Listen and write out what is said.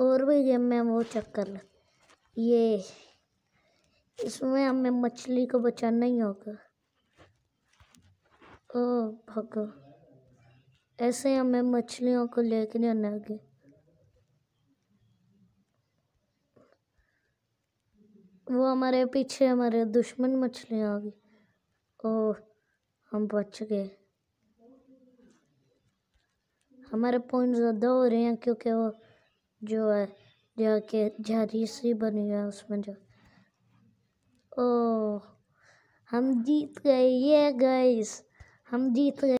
और भी गेम में वो चक्कर लग ये इसमें हमें मछली को बचाना ही होगा ओ भगो ऐसे हमें मछलियों को लेकर नहीं आना वो हमारे पीछे हमारे दुश्मन मछलियाँ आ गई ओ हम बच गए हमारे पॉइंट ज़्यादा हो रहे हैं क्योंकि वो जो है जाके झारी सी बनी है उसमें जो ओ हम जीत गए ये गईस हम जीत गए